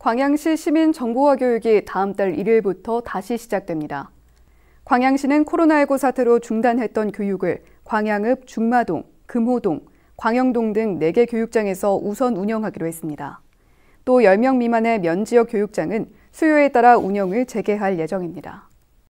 광양시 시민 정보화 교육이 다음 달 1일부터 다시 시작됩니다. 광양시는 코로나19 사태로 중단했던 교육을 광양읍 중마동, 금호동, 광영동 등 4개 교육장에서 우선 운영하기로 했습니다. 또 10명 미만의 면지역 교육장은 수요에 따라 운영을 재개할 예정입니다.